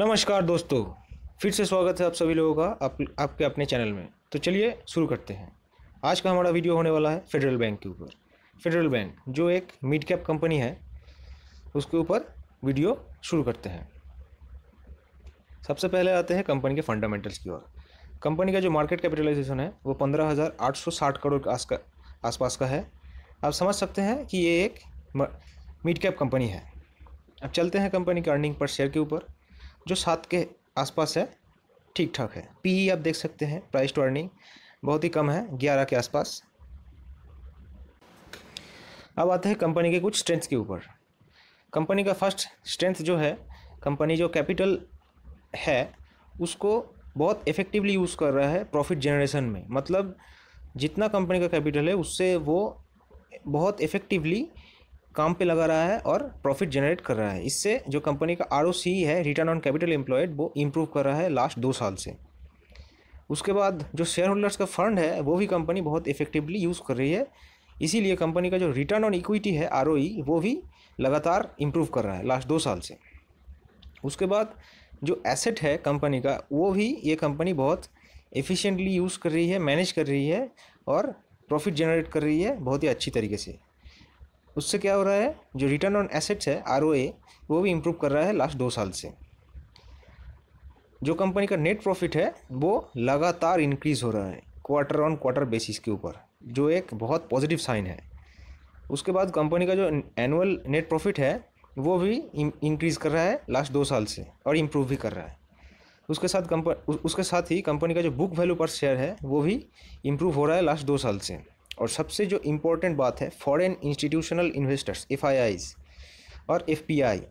नमस्कार दोस्तों फिर से स्वागत है आप सभी लोगों का आप, आपके अपने चैनल में तो चलिए शुरू करते हैं आज का हमारा वीडियो होने वाला है फेडरल बैंक के ऊपर फेडरल बैंक जो एक मिड कैप कंपनी है उसके ऊपर वीडियो शुरू करते हैं सबसे पहले आते हैं कंपनी के फंडामेंटल्स की ओर कंपनी का जो मार्केट कैपिटलाइजेशन है वो पंद्रह हज़ार आठ सौ साठ करोड़ के आस आसपास का है आप समझ सकते हैं कि ये एक मिड कैप कंपनी है अब चलते हैं कंपनी के अर्निंग पर शेयर के ऊपर जो सात के आसपास है ठीक ठाक है पी e आप देख सकते हैं प्राइस टू अर्निंग बहुत ही कम है ग्यारह के आसपास अब आते हैं कंपनी के कुछ स्ट्रेंथ के ऊपर कंपनी का फर्स्ट स्ट्रेंथ जो है कंपनी जो कैपिटल है उसको बहुत इफ़ेक्टिवली यूज़ कर रहा है प्रॉफिट जनरेशन में मतलब जितना कंपनी का कैपिटल है उससे वो बहुत इफ़ेक्टिवली काम पे लगा रहा है और प्रॉफिट जनरेट कर रहा है इससे जो कंपनी का आर है रिटर्न ऑन कैपिटल एम्प्लॉयड वो इम्प्रूव कर रहा है लास्ट दो साल से उसके बाद जो शेयर होल्डर्स का फंड है वो भी कंपनी बहुत इफेक्टिवली यूज़ कर रही है इसीलिए कंपनी का जो रिटर्न ऑन इक्विटी है आर e, वो भी लगातार इम्प्रूव कर रहा है लास्ट दो साल से उसके बाद जो एसेट है कंपनी का वो भी ये कंपनी बहुत एफिशिएंटली यूज़ कर रही है मैनेज कर रही है और प्रॉफिट जनरेट कर रही है बहुत ही अच्छी तरीके से उससे क्या हो रहा है जो रिटर्न ऑन एसेट्स है आर वो भी इम्प्रूव कर रहा है लास्ट दो साल से जो कंपनी का नेट प्रॉफिट है वो लगातार इंक्रीज़ हो रहा है क्वार्टर ऑन क्वार्टर बेसिस के ऊपर जो एक बहुत पॉजिटिव साइन है उसके बाद कंपनी का जो एनुअल नेट प्रॉफिट है वो भी इंक्रीज़ कर रहा है लास्ट दो साल से और इम्प्रूव भी कर रहा है उसके साथ कंपनी उसके साथ ही कंपनी का जो बुक वैल्यू पर शेयर है वो भी इम्प्रूव हो रहा है लास्ट दो साल से और सबसे जो इम्पोर्टेंट बात है फॉरेन इंस्टीट्यूशनल इन्वेस्टर्स एफ और एफ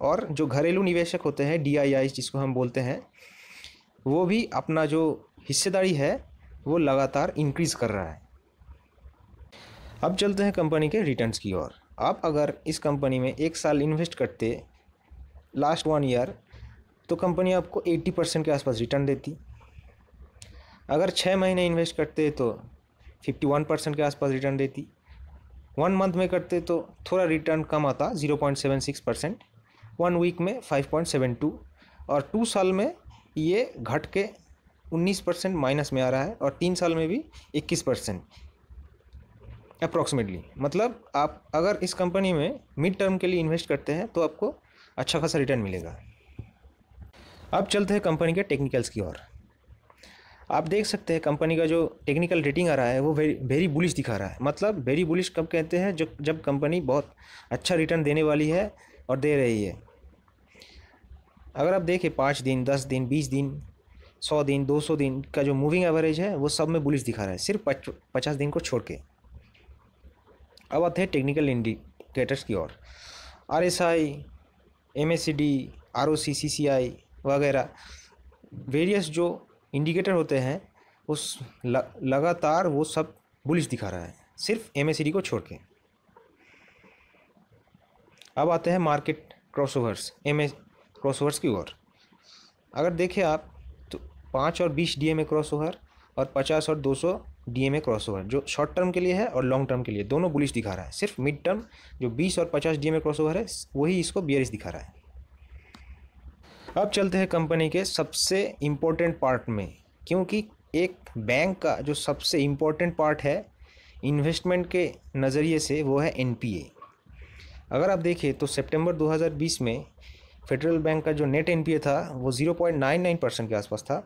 और जो घरेलू निवेशक होते हैं डी जिसको हम बोलते हैं वो भी अपना जो हिस्सेदारी है वो लगातार इंक्रीज़ कर रहा है अब चलते हैं कंपनी के रिटर्न्स की ओर आप अगर इस कंपनी में एक साल इन्वेस्ट करते लास्ट वन ईयर तो कंपनी आपको 80 परसेंट के आसपास रिटर्न देती अगर छः महीने इन्वेस्ट करते तो फिफ्टी वन परसेंट के आसपास रिटर्न देती वन मंथ में करते तो थोड़ा रिटर्न कम आता zero point seven six percent one week में फाइव पॉइंट सेवन टू और टू साल में ये घट के उन्नीस परसेंट माइनस में आ रहा है और तीन साल में भी इक्कीस परसेंट अप्रॉक्सीमेटली मतलब आप अगर इस कंपनी में मिड टर्म के लिए इन्वेस्ट करते हैं तो आपको अच्छा खासा रिटर्न मिलेगा अब चलते हैं कंपनी के टेक्निकल्स की ओर आप देख सकते हैं कंपनी का जो टेक्निकल रेटिंग आ रहा है वो वेरी वेरी बुलिश दिखा रहा है मतलब वेरी बुलिश कब कहते हैं जो जब कंपनी बहुत अच्छा रिटर्न देने वाली है और दे रही है अगर आप देखें पाँच दिन दस दिन बीस दिन सौ दिन दो सौ दिन का जो मूविंग एवरेज है वो सब में बुलिश दिखा रहा है सिर्फ पच, पचास दिन को छोड़ के अब आते हैं टेक्निकल इंडिकेटर्स की ओर R S I M S C D R O C C C I वगैरह वेरियस जो इंडिकेटर होते हैं उस लगातार वो सब बुलिश दिखा रहा है सिर्फ एम को छोड़ के अब आते हैं मार्केट क्रॉसओवर्स एम क्रॉसओवर्स की ओर अगर देखें आप तो पाँच और बीस डी एम क्रॉसओवर और पचास और दो सौ डी एम ए क्रॉसओवर जो शॉर्ट टर्म के लिए है और लॉन्ग टर्म के लिए दोनों बुलिश दिखा रहा है सिर्फ मिड टर्म जो बीस और पचास डी एम ए क्रॉसओवर है वही इसको बियरिश दिखा रहा है अब चलते हैं कंपनी के सबसे इम्पोर्टेंट पार्ट में क्योंकि एक बैंक का जो सबसे इम्पोर्टेंट पार्ट है इन्वेस्टमेंट के नज़रिए से वो है एनपीए अगर आप देखें तो सितंबर 2020 में फेडरल बैंक का जो नेट एनपीए था वो 0.99 परसेंट के आसपास था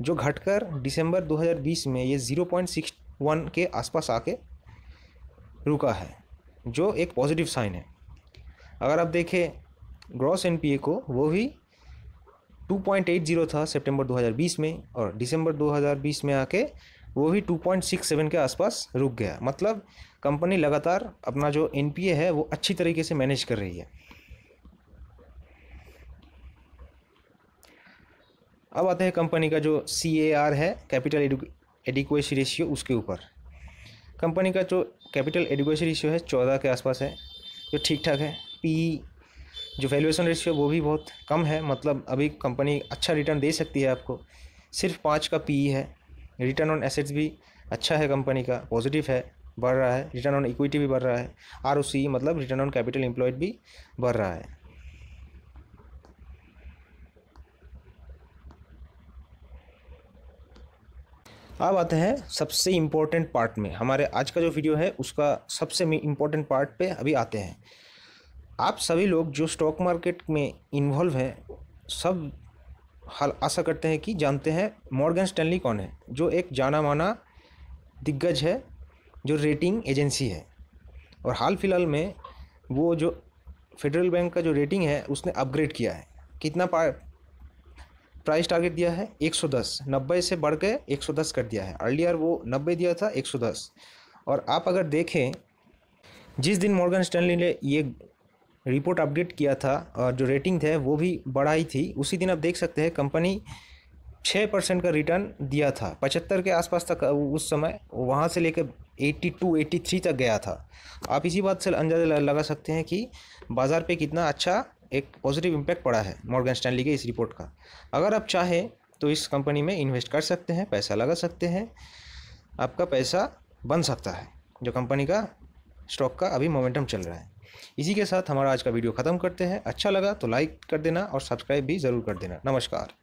जो घटकर दिसंबर 2020 में ये 0.61 के आसपास आके रुका है जो एक पॉजिटिव साइन है अगर आप देखें ग्रॉस एनपीए को वो भी 2.80 था सितंबर 2020 में और दिसंबर 2020 में आके वो भी 2.67 के आसपास रुक गया मतलब कंपनी लगातार अपना जो एन है वो अच्छी तरीके से मैनेज कर रही है अब आते हैं कंपनी का जो सी है कैपिटल एडिक्वेसी रेशियो उसके ऊपर कंपनी का जो कैपिटल एडिक्वेसी रेशियो है चौदह के आसपास है जो ठीक ठाक है पी जो वैल्यूएशन रेशियो वो भी बहुत कम है मतलब अभी कंपनी अच्छा रिटर्न दे सकती है आपको सिर्फ पाँच का पी e है रिटर्न ऑन एसेट्स भी अच्छा है कंपनी का पॉजिटिव है बढ़ रहा है रिटर्न ऑन इक्विटी भी बढ़ रहा है आर मतलब रिटर्न ऑन कैपिटल एम्प्लॉयड भी बढ़ रहा है अब आते हैं सबसे इम्पोर्टेंट पार्ट में हमारे आज का जो वीडियो है उसका सबसे इम्पोर्टेंट पार्ट पे अभी आते हैं आप सभी लोग जो स्टॉक मार्केट में इन्वॉल्व हैं सब हाल आशा करते हैं कि जानते हैं मॉर्गन स्टैनली कौन है जो एक जाना माना दिग्गज है जो रेटिंग एजेंसी है और हाल फिलहाल में वो जो फेडरल बैंक का जो रेटिंग है उसने अपग्रेड किया है कितना पा प्राइस टारगेट दिया है 110 90 से बढ़ के 110 कर दिया है अर्लियर वो 90 दिया था 110 और आप अगर देखें जिस दिन मॉर्गन स्टैनली ने ये रिपोर्ट अपडेट किया था और जो रेटिंग थे वो भी बढ़ाई थी उसी दिन आप देख सकते हैं कंपनी छः परसेंट का रिटर्न दिया था पचहत्तर के आसपास तक उस समय वहाँ से लेकर एट्टी टू एट्टी थ्री तक गया था आप इसी बात से अंदाजा लगा सकते हैं कि बाज़ार पे कितना अच्छा एक पॉजिटिव इम्पैक्ट पड़ा है मॉर्गन स्टैंडली के इस रिपोर्ट का अगर आप चाहें तो इस कंपनी में इन्वेस्ट कर सकते हैं पैसा लगा सकते हैं आपका पैसा बन सकता है जो कंपनी का स्टॉक का अभी मोमेंटम चल रहा है इसी के साथ हमारा आज का वीडियो ख़त्म करते हैं अच्छा लगा तो लाइक कर देना और सब्सक्राइब भी ज़रूर कर देना नमस्कार